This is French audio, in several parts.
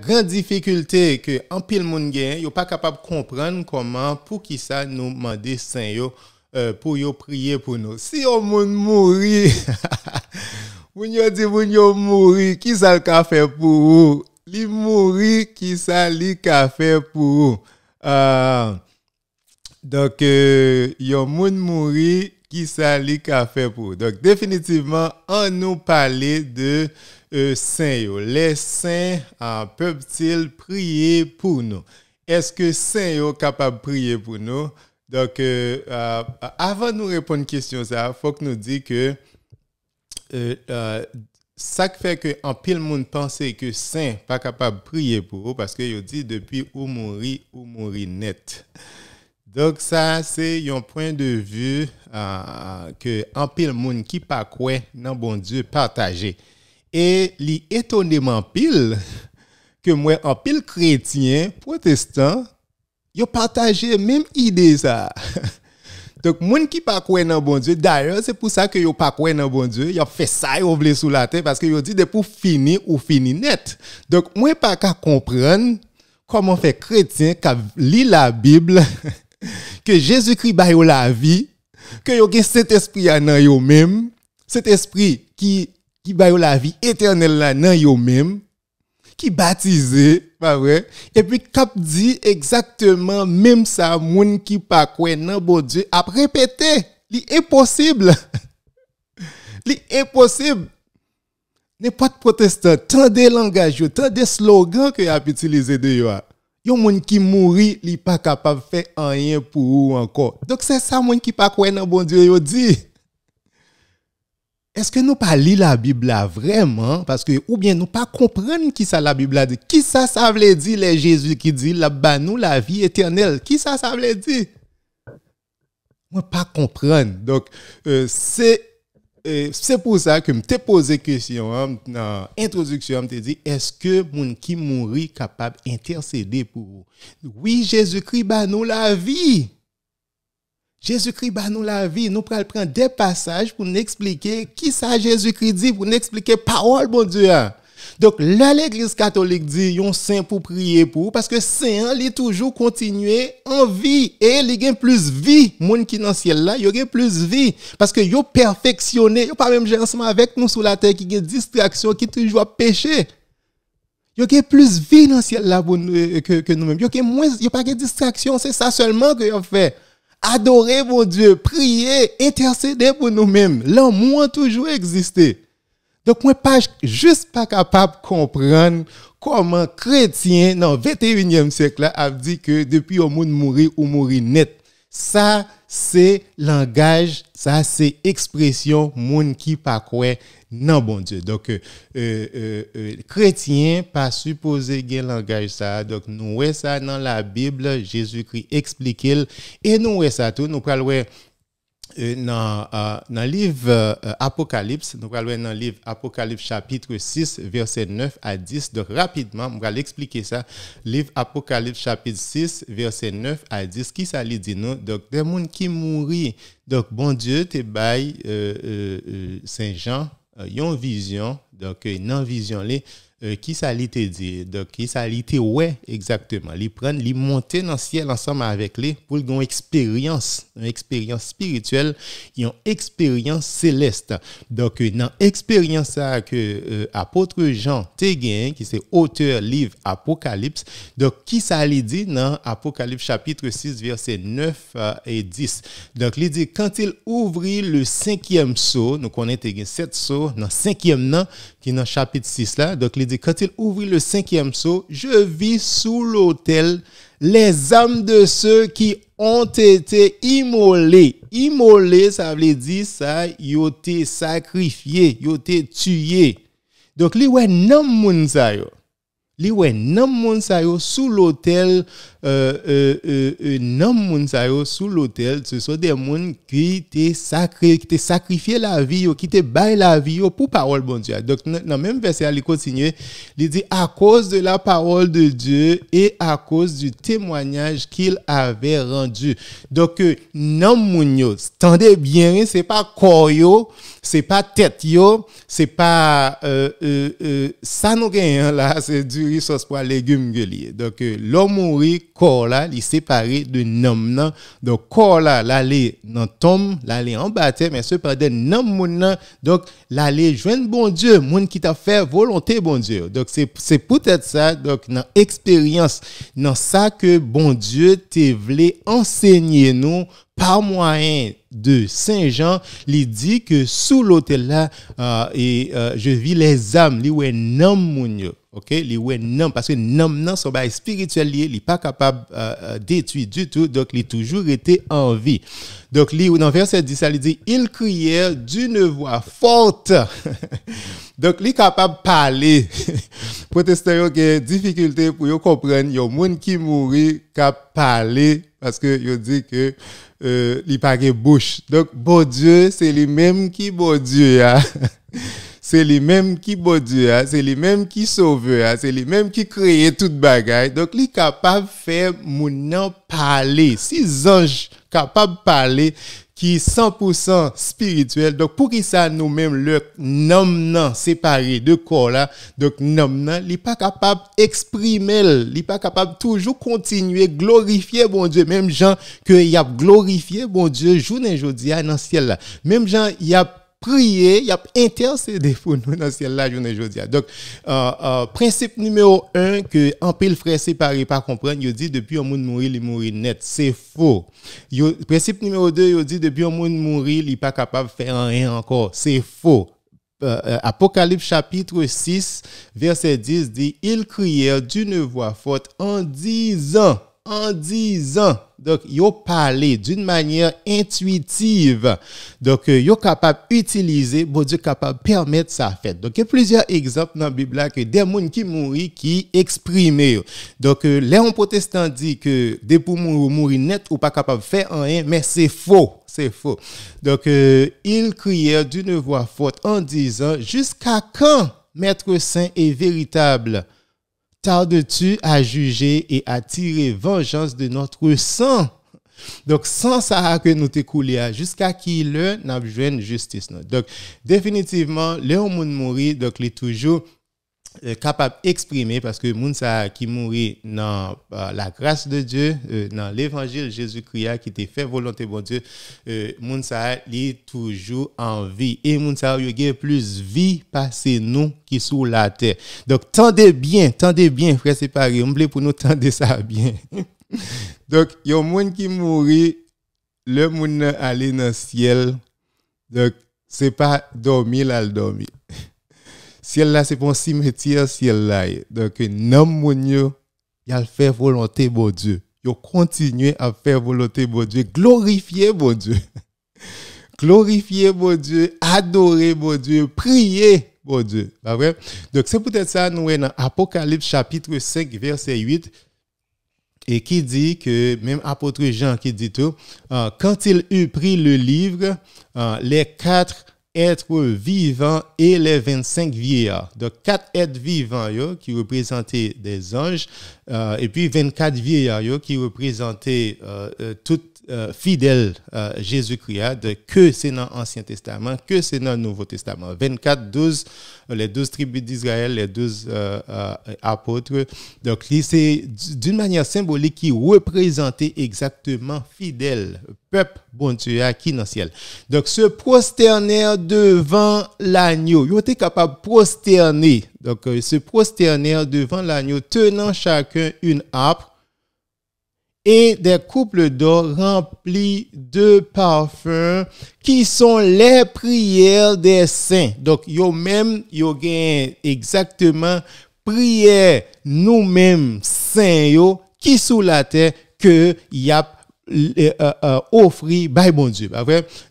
grande difficulté que en pile monde n'est yo pas capable de comprendre comment pour qui ça nous m'a saint yo euh, pour yo prier pour nous. Si on monde mourir, vous yo dit vous yo mourir, qui ça le café pour vous Li mourir qui ça li fait pour vous. Euh, donc euh, yo monde mourir qui ça lui, fait pour. Donc, définitivement, on nous parlait de euh, Les saints peuvent-ils prier pour nous? Est-ce que saints est capable de prier pour nous? Donc, euh, euh, avant de nous répondre à la question, il faut que nous disions que euh, ça fait que en pile monde pensait que saint pas capable de prier pour vous parce que il dit depuis où mourir ou mourir net. Donc ça, c'est un point de vue euh, que un pile monde qui pas quoi non bon Dieu Et l'étonnement étonnement pile que moi en pile chrétien, protestant, yo partagé même idée ça. Donc monde qui pas quoi non bon Dieu, d'ailleurs, c'est pour ça que yo pas quoi non bon Dieu, yo fait ça yo vle sous la terre parce que yo dit de pour finir ou finir net. Donc moi pas qu'à comprendre comment fait chrétien qui lit la Bible que Jésus-Christ baille la vie, que yo est cet esprit nan même, cet esprit qui qui la vie éternelle en nan même, qui baptisé, pas vrai? Et puis cap dit exactement même ça moun qui pas répéter. non, bon Dieu a répété, N'est pas de protestant, tant de langages, tant de slogans que a utilisé de yoa y des gens qui ne sont pas capable de faire rien pour vous encore. Donc c'est ça gens qui pas croire dans bon Dieu ils dit. Est-ce que nous pas la Bible vraiment parce que ou bien nous pas comprendre qui ça la Bible dit. Qui ça ça veut dire les Jésus qui dit la nous la vie éternelle. Qui ça ça veut dire? Moi pas comprendre. Donc c'est euh, c'est pour ça que je t'ai posé question hein, dans l'introduction, je dit, est-ce que mon qui mourit capable d'intercéder pour vous? Oui, Jésus-Christ, bat nous la vie. Jésus-Christ bat nous la vie. Nous prenons des passages pour nous expliquer qui ça Jésus-Christ dit, pour nous expliquer parole, bon Dieu. Hein. Donc là, l'Église catholique dit, yon saint pour prier pour, parce que saint, il est toujours continué en vie, et il y a plus vie, monde qui dans le ciel là, il y a plus vie, parce que yo perfectionné, a pas même j'ai ensemble avec nous sur la terre qui a distraction, qui toujours péché. Il y a plus de vie dans le ciel là euh, que, nous-mêmes. Il n'y a pas de distraction, c'est ça seulement que vous fait adorer mon Dieu, prier, intercéder pour nous-mêmes. L'amour toujours existé. Donk mwen pa jist pa kapap kompran koman kretyen nan 21e sek la ap di ke depi ou moun mouri ou mouri net. Sa se langaj, sa se ekspresyon moun ki pa kwe nan bon die. Donk euh, euh, euh, kretyen pa supose gen langaj sa. Donk nou we sa nan la Bibla, Jezu kri eksplikel. E nou we sa tou, nou kalwe... Euh, euh, nan liv euh, apokalips, nou pral wè nan liv apokalips chapitre 6 verset 9 a 10, dok rapidman m pral explike sa, liv apokalips chapitre 6 verset 9 a 10, ki sa li di nou, dok demoun ki mouri, dok bon die te bay Saint Jean, yon vizyon, dok nan vizyon li, Euh, qui ça l'était dit, donc qui ça l'était ouais exactement. Les prendre, les monter dans le ciel ensemble avec les pour une expérience, une expérience spirituelle, une expérience céleste. Donc euh, dans expérience que euh, apôtre Jean Téguin, qui c'est auteur livre Apocalypse, donc qui ça dit dans Apocalypse chapitre 6 verset 9 euh, et 10. Donc il dit quand il ouvrit le cinquième saut, nous connaissons sept sauts, dans cinquième nom qui est dans chapitre 6 là, donc il quand il ouvrit le cinquième sceau, je vis sous l'autel les âmes de ceux qui ont été immolés. Immolés, ça veut dire ça, ils ont été sacrifiés, ils ont été tués. Donc, li wè non moun sa yo. Li wè moun sa sous l'autel nan euh, euh, euh, sous l'hôtel, ce sont des gens qui étaient sacré, qui sacrifié la vie, qui étaient baillé la vie pour parole de Dieu. Donc, dans le même verset, il continue, il dit, à cause de la parole de Dieu et à cause du témoignage qu'il avait rendu. Donc, nan tendez bien, c'est pas corps c'est pas tête yo, c'est pas euh, euh, ça nous hein, là, c'est du riz sauce pour légumes gueulier. Donc l'homme mourit corps là, est séparé de là. Donc corps là, l'aller dans tombe, l'aller en baptême, mais cependant non moun Donc l'aller joindre bon Dieu, monde qui t'a fait volonté bon Dieu. Donc c'est c'est peut-être ça donc dans expérience, dans ça que bon Dieu t'a voulu enseigner nous par moyen de Saint Jean, lui dit que sous l'autel là, euh, et, euh, je vis les âmes, li ouais, non moun OK, li parce que non, nan son bail spirituel lié, pas capable euh, euh, d'étudier du tout, donc li toujours été en vie. Donc li le verset 10 ça dit il criait d'une voix forte. donc li capable parler. Protestant yo des difficulté pour y comprendre yo moun qui mouri qui parler parce que yo dit que euh, li bouche. Donc bon Dieu, c'est lui même qui bon Dieu. ya. c'est les même qui bon hein. Dieu, c'est les même qui sauveur, hein. c'est les même qui crée toute bagaille. Donc, il est capable de faire mon parler. Si anges capable de parler, qui est 100% spirituel. Donc, pour qui ça nous-mêmes, le nom séparé de corps là, donc nom il n'est pas capable d'exprimer, il pas capable toujours continuer, glorifier bon Dieu, même gens que y a glorifié bon Dieu, jour et jour, dans le ciel là. Même gens, il y a Prier, il a intercédé pour nous dans ciel là journée aujourd'hui. Donc euh, euh, principe numéro un que en pile frère séparé pas comprendre, il dit depuis un monde mourir, il mourir net, c'est faux. principe numéro 2, il dit depuis un monde mourir, il n'est pas capable de faire rien encore, c'est faux. Euh, Apocalypse chapitre 6 verset 10 dit ils crièrent d'une voix forte en disant en disant donc, ont parlé d'une manière intuitive. Donc, sont euh, capable d'utiliser, bon Dieu capable permettre sa fête. Donc, il y a plusieurs exemples dans la Bible que des gens qui mourent, qui exprimaient. Donc, euh, les Protestant dit que des poumons mourir net ou pas capable de faire rien, mais c'est faux. C'est faux. Donc, euh, ils crièrent d'une voix forte en disant, jusqu'à quand, Maître Saint est véritable? tardes-tu à juger et à tirer vengeance de notre sang? Donc, sans ça que nous t'écouler, jusqu'à qui le n'a justice. Donc, définitivement, le monde mourir, donc, il est toujours euh, capable d'exprimer parce que Mounsa qui mourit dans euh, la grâce de Dieu, euh, dans l'évangile Jésus-Christ qui était fait volonté bon Dieu, Mounsa est toujours en vie. Et Mounsa a plus vie passé nous qui sur la terre. Donc, tendez bien, tendez bien, frère séparé. On pour nous tendez ça bien. Donc, il y a qui mourit, le monde allé dans le ciel. Donc, c'est pas dormir, là, dormir. Ciel là, c'est pour un cimetière, ciel là. Donc, non, il a fait volonté, bon Dieu. Il continué à faire volonté, bon Dieu. Glorifier, bon Dieu. Glorifier, bon Dieu. Adorer, bon Dieu. Prier, bon Dieu. Donc, c'est peut-être ça, nous, dans Apocalypse chapitre 5, verset 8 et qui dit que, même apôtre Jean qui dit tout, euh, quand il eut pris le livre, euh, les quatre être vivant et les 25 vieillards. Donc, quatre êtres vivants qui représentaient des anges, euh, et puis 24 vieillards qui représentaient euh, euh, toutes euh, fidèle euh, Jésus-Christ, hein, que c'est dans l'Ancien Testament, que c'est dans le Nouveau Testament. 24, 12, les 12 tribus d'Israël, les 12 euh, apôtres. Donc, c'est d'une manière symbolique qui représentait exactement fidèle, peuple bon Dieu qui dans le ciel. Donc, se prosterner devant l'agneau. Ils étaient capables de prosterner. Donc, se prosterner devant l'agneau, tenant chacun une harpe et des couples d'or remplis de parfums qui sont les prières des saints. Donc, yo même, yo gain exactement prière nous-mêmes saints qui sous la terre que y a euh, euh, offrit by bah, bon Dieu. Bah,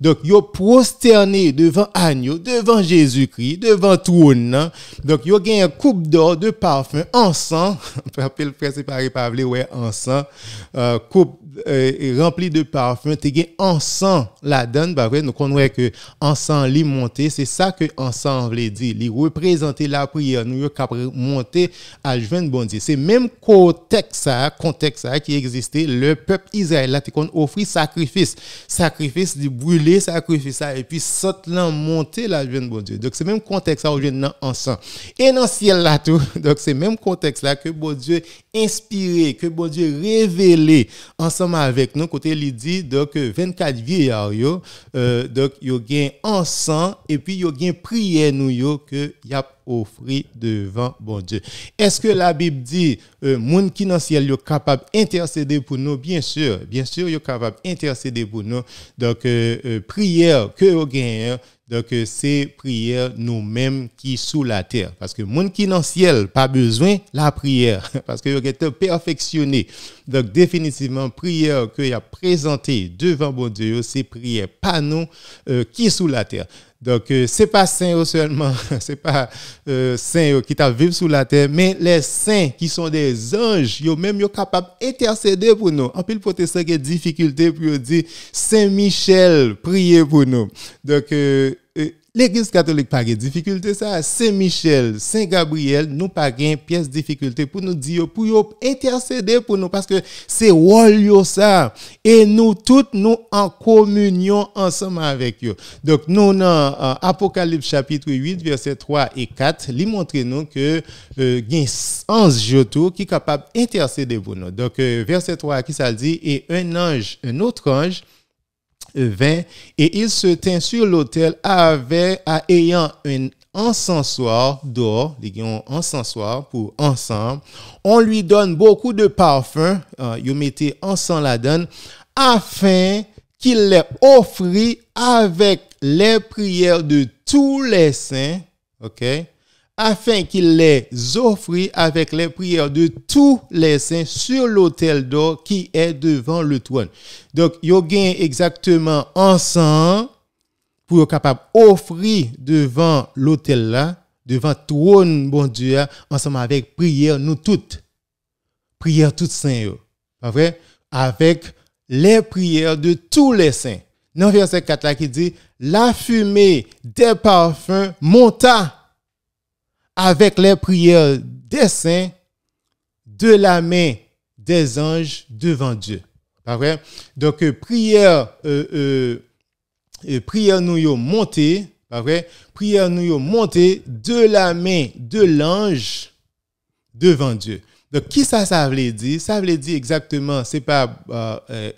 Donc, yo prosterné devant agneau, devant Jésus-Christ, devant trône. Hein. Donc, yo gainé gagné un coupe d'or de parfum, encens. sang le frère séparé par ouais, encens. Euh, coupe euh, rempli de parfum, tu as ensemble la donne, bah ouais, nous connaissons que ensemble li monter, c'est ça que ensemble veut dire, li représenter la prière, nous cap monter à de bon Dieu. C'est même contexte ça, contexte ça qui existait, le peuple Israël là, offrit sacrifice, sacrifice de brûler sacrifice ça et puis saute là monter la de bon Dieu. Donc c'est même contexte ça en ensemble. Et dans ciel là tout, donc c'est même contexte là que bon Dieu inspiré, que bon Dieu révélé ensemble avec nous, côté Lydie, donc 24 euh, vieillards, euh, donc yo gain ensemble et puis yo gain prière nous yo que y a offert devant bon Dieu. Est-ce que la Bible dit les euh, gens qui dans ciel capable intercéder pour nous bien sûr, bien sûr yo capable intercéder pour nous. Donc euh, prière que vous gain donc, euh, c'est prière nous-mêmes qui sous la terre. Parce que monde qui dans le ciel, pas besoin la prière. Parce que vous êtes perfectionné. Donc, définitivement, prière que a présentée devant bon Dieu, c'est prière pas nous euh, qui sous la terre. Donc, euh, ce n'est pas saint seulement, n'est pas euh, saint euh, qui t'a vivre sur la terre, mais les saints qui sont des anges, ils même sont capables d'intercéder pour nous. En plus, protestant qui a difficultés pour dire Saint Michel, priez pour nous. Donc, L'Église catholique pas de difficulté ça. Saint-Michel, Saint-Gabriel, nous pas de pièce difficulté pour nous dire, pour intercéder pour nous, parce que c'est rôle ça. Et nous tous, nous en communion ensemble avec eux. Donc, nous, dans euh, Apocalypse chapitre 8, verset 3 et 4, lui montre nous que euh, il y a tout qui est capable d'intercéder pour nous. Donc, euh, verset 3, qui ça dit, et un ange, un autre ange, et il se tint sur l'autel avec, à, ayant un encensoir d'or, encensoir pour ensemble. On lui donne beaucoup de parfums, il euh, mettait la donne, afin qu'il les offrit avec les prières de tous les saints, afin qu'il les offrit avec les prières de tous les saints sur l'autel d'or qui est devant le trône. Donc, ils gain exactement ensemble pour être capable offrir devant l'autel là, devant trône bon Dieu, ensemble avec prière nous toutes. Prière toutes saints, pas vrai? Avec les prières de tous les saints. Dans verset 4 là qui dit, la fumée des parfums monta avec les prières des saints de la main des anges devant Dieu. Donc, euh, prière, euh, euh, prière nous y montée, Prière nous y montée de la main de l'ange devant Dieu. Donc, qui ça, ça veut dire? Ça veut dire exactement, c'est pas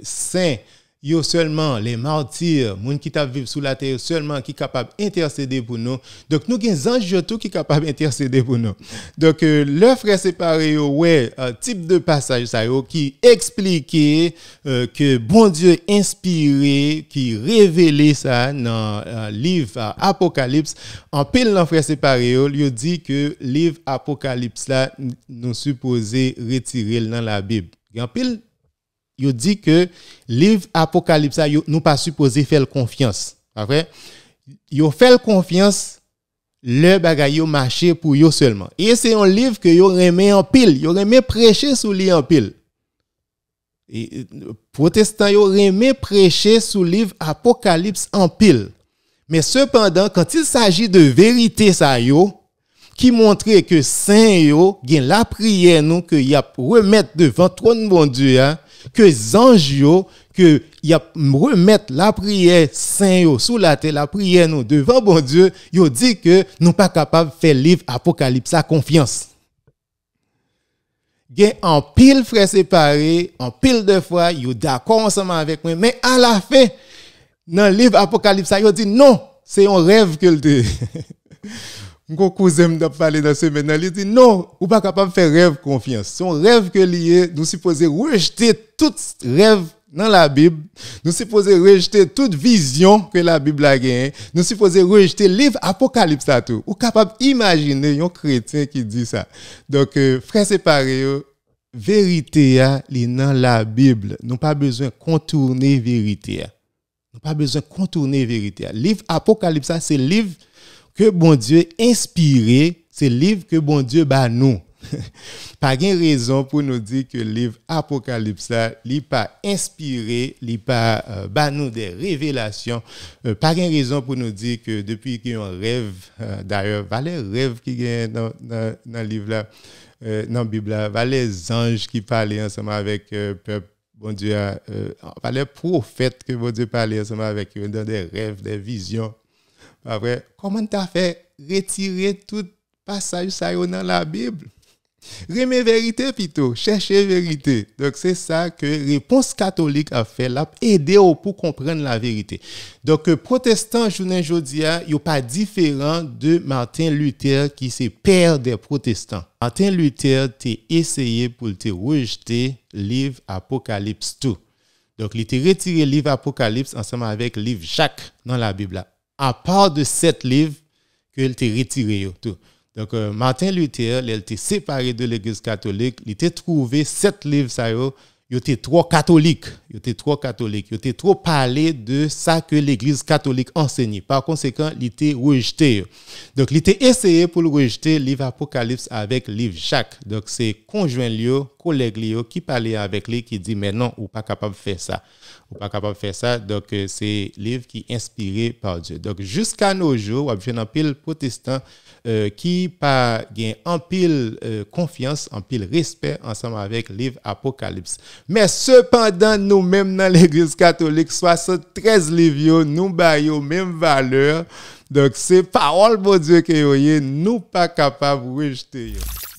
saint, yo seulement les martyrs, gens qui vivent sous la terre seulement qui capable intercéder pour nous. Donc nous des anges tout qui capable intercéder pour nous. Donc euh, le frère séparé ouais un euh, type de passage ça qui expliquait euh, que bon Dieu inspiré qui révélait ça dans le euh, livre Apocalypse en pile dans frère séparé il dit que livre Apocalypse là nous supposé retirer dans la Bible. En pile il dit que livre Apocalypse, nous pas supposé faire confiance. Après, il fait confiance le bagaille marché pour eux seulement. Et c'est un livre que yo remet en pile, yo remet prêcher sous livre en pile. Et euh, protestants yo remet prêcher sous livre Apocalypse en pile. Mais cependant, quand il s'agit de vérité ça yo, qui montrait que saint yo la prière nous que y a remettre devant trône bon Dieu hein, que Zangio, que y a remettre la prière saint sous la terre, la prière nous devant bon Dieu, yo dit que nous pas capable faire livre Apocalypse à confiance. Gen en pile frères séparés, en pile de fois, yo d'accord ensemble avec moi, mais à la fin dans le livre Apocalypse, yo dit non, c'est un rêve que le Mon cousin m'a parlé dans ce il dit non, ou pas capable de faire rêve confiance. Son rêve que lié, nous supposons rejeter tout rêve dans la Bible. Nous supposons rejeter toute vision que la Bible a gagnée. Nous supposons rejeter livre Apocalypse à tout. Ou capable d'imaginer un chrétien qui dit ça. Donc, euh, frère, frères euh, vérité est dans la Bible. Nous pas besoin de contourner vérité. Nous pas besoin de contourner vérité. Le livre Apocalypse, c'est livre que bon Dieu inspiré, c'est livre que bon Dieu bat nous. pas de raison pour nous dire que le livre Apocalypse là, n'est pas inspiré, n'est pas euh, nous des révélations. Euh, pas de raison pour nous dire que depuis qu'il y a un rêve euh, d'ailleurs, valait rêve qui gagne dans dans, dans livre là, euh, dans la Bible là, valait les anges qui parlaient ensemble avec peuple Bon Dieu, valait les prophètes que bon Dieu parlait ensemble avec eux dans des rêves, des visions. Après, comment tu as fait retirer tout passage ça dans la Bible? Remet vérité plutôt, chercher vérité. Donc c'est ça que réponse catholique a fait là, aider pour comprendre la vérité. Donc euh, protestant je jodia, il pas différent de Martin Luther qui c'est père des protestants. Martin Luther t'a essayé pour te rejeter livre Apocalypse 2. Donc il t'a retiré livre Apocalypse ensemble avec livre Jacques dans la Bible. Là à part de sept livres qu'elle retiré, tout. Donc, euh, Martin Luther, elle était séparé de l'Église catholique, il était trouvé sept livres, ça, il était trop catholique, il était trop catholique, il était trop parlé de ça que l'église catholique enseignait. Par conséquent, il était rejeté. Donc, il était essayé pour le rejeter livre Apocalypse avec livre Jacques. Donc, c'est conjoint lieu, collègue lieu qui parlait avec lui, qui dit, mais non, ou pas capable de faire ça. Ou pas capable de faire ça. Donc, euh, c'est livre qui est inspiré par Dieu. Donc, jusqu'à nos jours, on a un pile protestant euh, qui pas gain en pile euh, confiance, en pile respect ensemble avec livre Apocalypse. Mè sepandan nou mèm nan l'Eglise Katolik, swa se trez liv yo, nou bay bon yo mèm valeur. Donk se parol bo Diyo ki yo ye, nou pa kapab wèjte yo.